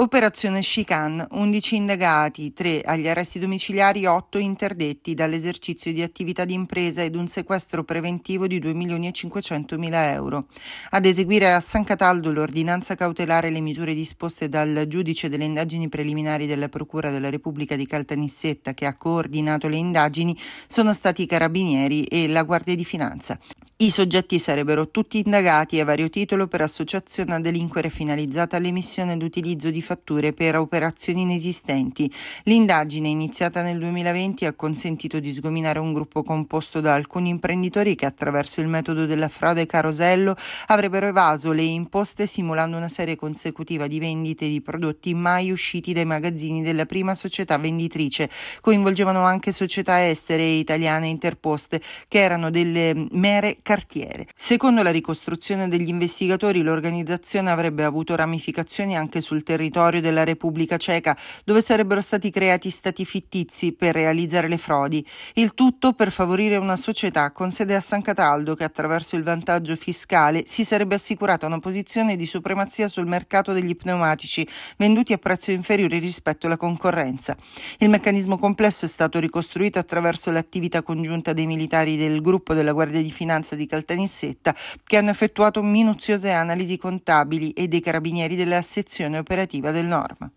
Operazione Chican, 11 indagati, 3 agli arresti domiciliari, 8 interdetti dall'esercizio di attività di impresa ed un sequestro preventivo di 2 milioni e 500 mila euro. Ad eseguire a San Cataldo l'ordinanza cautelare e le misure disposte dal giudice delle indagini preliminari della Procura della Repubblica di Caltanissetta che ha coordinato le indagini sono stati i carabinieri e la Guardia di Finanza. I soggetti sarebbero tutti indagati a vario titolo per associazione a delinquere finalizzata all'emissione ed utilizzo di fatture per operazioni inesistenti. L'indagine iniziata nel 2020 ha consentito di sgominare un gruppo composto da alcuni imprenditori che attraverso il metodo della frode carosello avrebbero evaso le imposte simulando una serie consecutiva di vendite di prodotti mai usciti dai magazzini della prima società venditrice. Coinvolgevano anche società estere e italiane interposte che erano delle mere cartiere. Secondo la ricostruzione degli investigatori, l'organizzazione avrebbe avuto ramificazioni anche sul territorio della Repubblica Ceca, dove sarebbero stati creati stati fittizi per realizzare le frodi. Il tutto per favorire una società con sede a San Cataldo che attraverso il vantaggio fiscale si sarebbe assicurata una posizione di supremazia sul mercato degli pneumatici venduti a prezzo inferiore rispetto alla concorrenza. Il meccanismo complesso è stato ricostruito attraverso l'attività congiunta dei militari del gruppo della Guardia di Finanza di di Caltanissetta che hanno effettuato minuziose analisi contabili e dei carabinieri della sezione operativa del Norma.